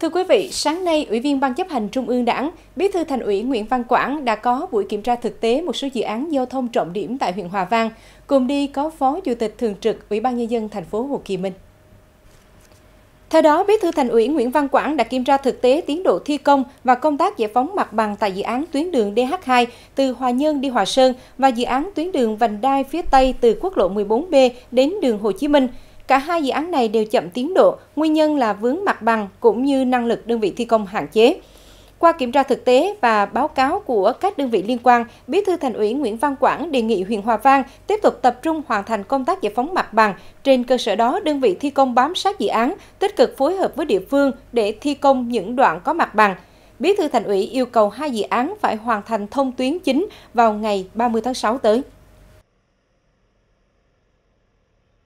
Thưa quý vị, sáng nay, Ủy viên Ban chấp hành Trung ương Đảng, Bí thư Thành ủy Nguyễn Văn Quảng đã có buổi kiểm tra thực tế một số dự án giao thông trọng điểm tại huyện Hòa Vang. Cùng đi có Phó Chủ tịch Thường trực Ủy ban Nhân dân thành phố Hồ Chí Minh. Theo đó, Bí thư Thành ủy Nguyễn Văn Quảng đã kiểm tra thực tế tiến độ thi công và công tác giải phóng mặt bằng tại dự án tuyến đường DH2 từ Hòa Nhơn đi Hòa Sơn và dự án tuyến đường vành đai phía Tây từ quốc lộ 14B đến đường Hồ Chí Minh – Cả hai dự án này đều chậm tiến độ, nguyên nhân là vướng mặt bằng cũng như năng lực đơn vị thi công hạn chế. Qua kiểm tra thực tế và báo cáo của các đơn vị liên quan, Bí thư Thành ủy Nguyễn Văn Quảng đề nghị huyện Hòa Vang tiếp tục tập trung hoàn thành công tác giải phóng mặt bằng. Trên cơ sở đó, đơn vị thi công bám sát dự án, tích cực phối hợp với địa phương để thi công những đoạn có mặt bằng. Bí thư Thành ủy yêu cầu hai dự án phải hoàn thành thông tuyến chính vào ngày 30 tháng 6 tới.